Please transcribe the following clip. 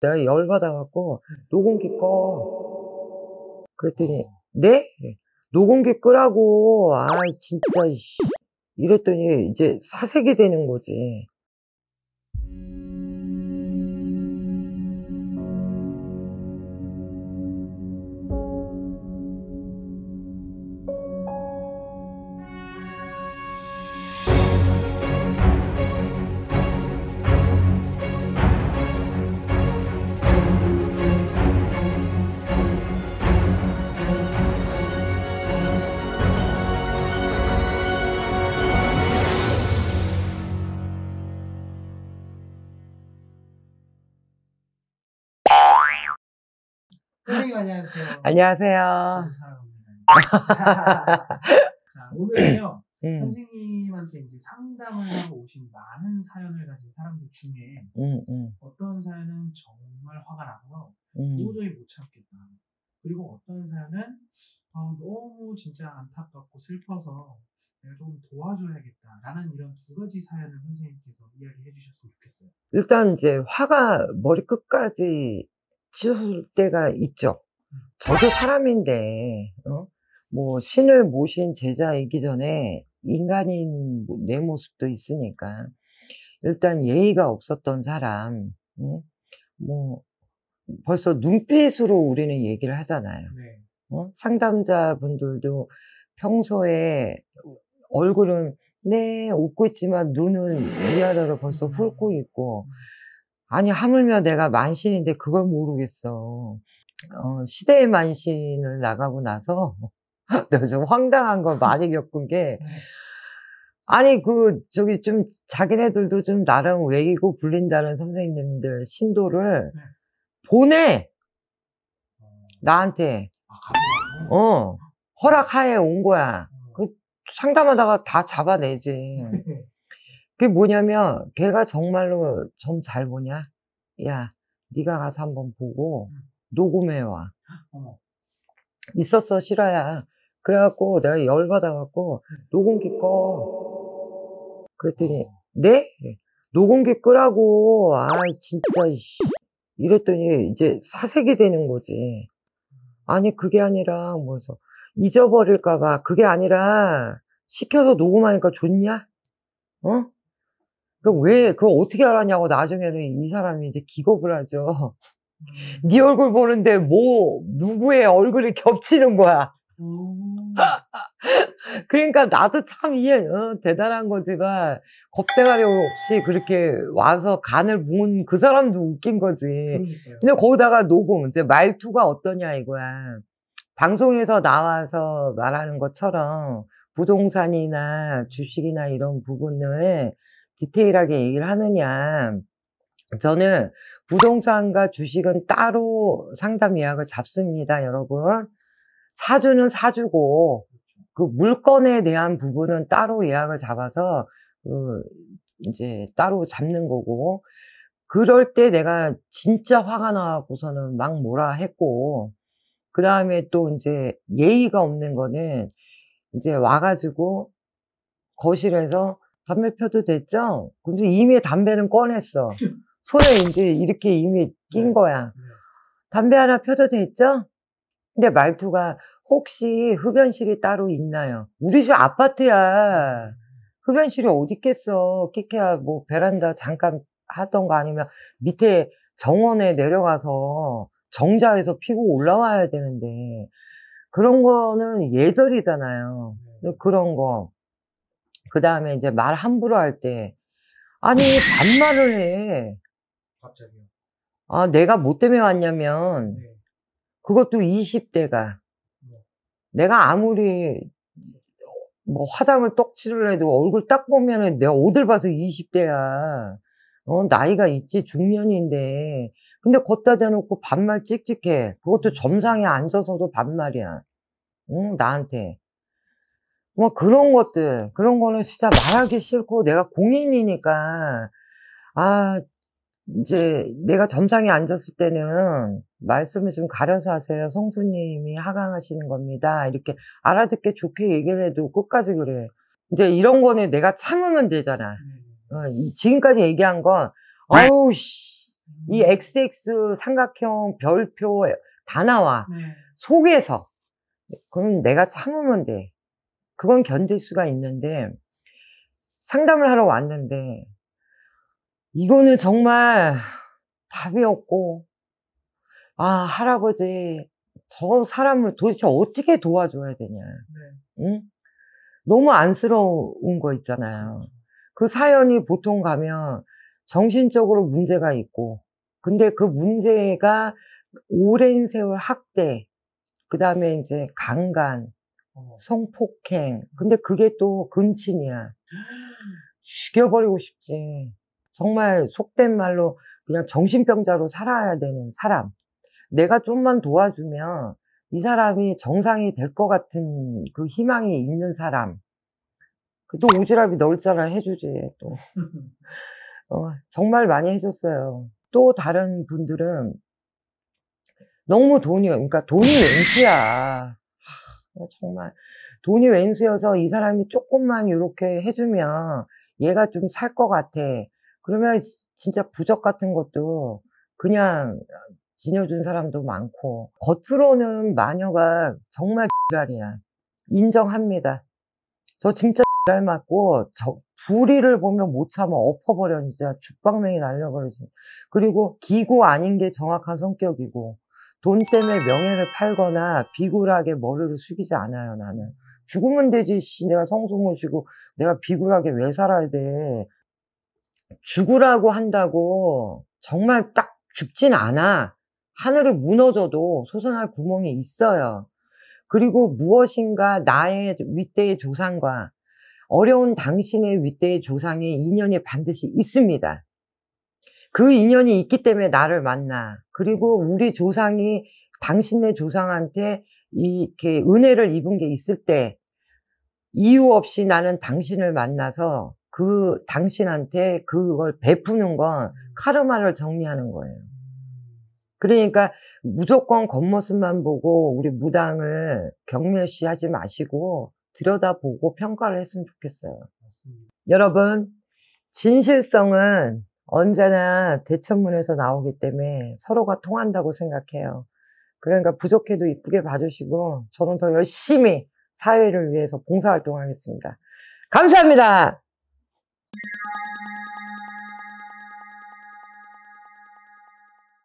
내가 열받아갖고 녹음기 꺼 그랬더니 네? 녹음기 끄라고 아 진짜 이랬더니 이제 사색이 되는 거지 선생님 안녕하세요. 안녕하세요. 자, 오늘은요. 음. 선생님한테 이제 상담을 하고 오신 많은 사연을 가진 사람들 중에 음, 음. 어떤 사연은 정말 화가 나서 음. 도저히 못 참겠다. 그리고 어떤 사연은 어, 너무 진짜 안타깝고 슬퍼서 내가 좀 도와줘야겠다라는 이런 두 가지 사연을 선생님께서 이야기해 주셨으면 좋겠어요. 일단 이제 화가 머리 끝까지 지솟을 때가 있죠. 저도 사람인데, 어? 뭐, 신을 모신 제자이기 전에 인간인 뭐 내 모습도 있으니까, 일단 예의가 없었던 사람, 어? 뭐, 벌써 눈빛으로 우리는 얘기를 하잖아요. 네. 어? 상담자분들도 평소에 얼굴은 네 웃고 있지만 눈은 위아래로 벌써 음. 훑고 있고 음. 아니 하물며 내가 만신인데 그걸 모르겠어. 어, 시대의 만신을 나가고 나서 내가 좀 황당한 걸 많이 겪은 게 네. 아니 그 저기 좀 자기네들도 좀 나름 외이고 불린다는 선생님들 신도를 네. 보내 어. 나한테 아, 어 아. 허락하에 온 거야. 어. 그 상담하다가 다 잡아내지. 그게 뭐냐면 걔가 정말로 점잘 보냐? 야, 네가 가서 한번 보고 녹음해 와. 있었어 실화야. 그래갖고 내가 열 받아갖고 녹음기 꺼. 그랬더니 어. 네? 녹음기 끄라고. 아 진짜 이씨. 이랬더니 이제 사색이 되는 거지. 아니 그게 아니라 뭐서 잊어버릴까봐 그게 아니라 시켜서 녹음하니까 좋냐? 어? 그럼 왜, 그걸 어떻게 알았냐고 나중에는 이 사람이 이제 기겁을 하죠. 음. 네 얼굴 보는데 뭐, 누구의 얼굴이 겹치는 거야. 음. 그러니까 나도 참 이해, 어, 대단한 거지만, 겁대가리 없이 그렇게 와서 간을 본 그 사람도 웃긴 거지. 그러니까요. 근데 거기다가 녹음, 이제 말투가 어떠냐 이거야. 방송에서 나와서 말하는 것처럼 부동산이나 주식이나 이런 부분을 디테일하게 얘기를 하느냐 저는 부동산과 주식은 따로 상담 예약을 잡습니다 여러분 사주는 사주고 그 물건에 대한 부분은 따로 예약을 잡아서 그 이제 따로 잡는 거고 그럴 때 내가 진짜 화가 나고서는 막 뭐라 했고 그 다음에 또 이제 예의가 없는 거는 이제 와가지고 거실에서 담배 펴도 됐죠? 근데 이미 담배는 꺼냈어. 손에 이제 이렇게 이미 낀 네. 거야. 네. 담배 하나 펴도 됐죠? 근데 말투가 혹시 흡연실이 따로 있나요? 우리 집 아파트야. 흡연실이 어디 있겠어. 키키야 뭐 베란다 잠깐 하던 거 아니면 밑에 정원에 내려가서 정자에서 피고 올라와야 되는데 그런 거는 예절이잖아요. 네. 그런 거. 그 다음에 이제 말 함부로 할 때, 아니, 반말을 해. 갑자기요? 아, 내가 뭐 때문에 왔냐면, 네. 그것도 20대가. 내가 아무리 뭐 화장을 떡칠을 해도 얼굴 딱 보면은 내가 어딜 봐서 20대야. 어, 나이가 있지, 중년인데. 근데 걷다 대놓고 반말 찍찍해. 그것도 음. 점상에 앉아서도 반말이야. 응, 나한테. 뭐 그런 것들 그런 거는 진짜 말하기 싫고 내가 공인이니까 아 이제 내가 점상에 앉았을 때는 말씀을 좀 가려서 하세요. 성수님이 하강하시는 겁니다. 이렇게 알아듣게 좋게 얘기를 해도 끝까지 그래. 이제 이런 거는 내가 참으면 되잖아. 음. 어, 지금까지 얘기한 건 어우 씨, 이 XX 음. 삼각형 별표 다 나와. 네. 속에서. 그럼 내가 참으면 돼. 그건 견딜 수가 있는데 상담을 하러 왔는데 이거는 정말 답이 없고 아 할아버지 저 사람을 도대체 어떻게 도와줘야 되냐 네. 응? 너무 안쓰러운 거 있잖아요 그 사연이 보통 가면 정신적으로 문제가 있고 근데 그 문제가 오랜 세월 학대 그 다음에 이제 강간 성폭행. 근데 그게 또 근친이야. 죽여버리고 싶지. 정말 속된 말로 그냥 정신병자로 살아야 되는 사람. 내가 좀만 도와주면 이 사람이 정상이 될 것 같은 그 희망이 있는 사람. 그 또 오지랖이 넓잖아 해주지 또. 어, 정말 많이 해줬어요. 또 다른 분들은 너무 돈이, 그러니까 돈이 웬수야. 정말 돈이 왼수여서 이 사람이 조금만 이렇게 해주면 얘가 좀 살 것 같아. 그러면 진짜 부적 같은 것도 그냥 지녀준 사람도 많고 겉으로는 마녀가 정말 지랄이야 인정합니다 저 진짜 지랄 맞고 저 불의를 보면 못 참아 엎어버려 진짜 죽방맹이 날려버리지 그리고 기구 아닌 게 정확한 성격이고 돈 때문에 명예를 팔거나 비굴하게 머리를 숙이지 않아요, 나는. 죽으면 되지, 씨. 내가 성소모시고 내가 비굴하게 왜 살아야 돼. 죽으라고 한다고 정말 딱 죽진 않아. 하늘이 무너져도 소산할 구멍이 있어요. 그리고 무엇인가 나의 윗대의 조상과 어려운 당신의 윗대의 조상의 인연이 반드시 있습니다. 그 인연이 있기 때문에 나를 만나. 그리고 우리 조상이 당신네 조상한테 이렇게 은혜를 입은 게 있을 때 이유 없이 나는 당신을 만나서 그 당신한테 그걸 베푸는 건 카르마를 정리하는 거예요. 그러니까 무조건 겉모습만 보고 우리 무당을 경멸시하지 마시고 들여다보고 평가를 했으면 좋겠어요. 맞습니다. 여러분 진실성은 언제나 대천문에서 나오기 때문에 서로가 통한다고 생각해요. 그러니까 부족해도 이쁘게 봐주시고 저는 더 열심히 사회를 위해서 봉사활동하겠습니다. 감사합니다.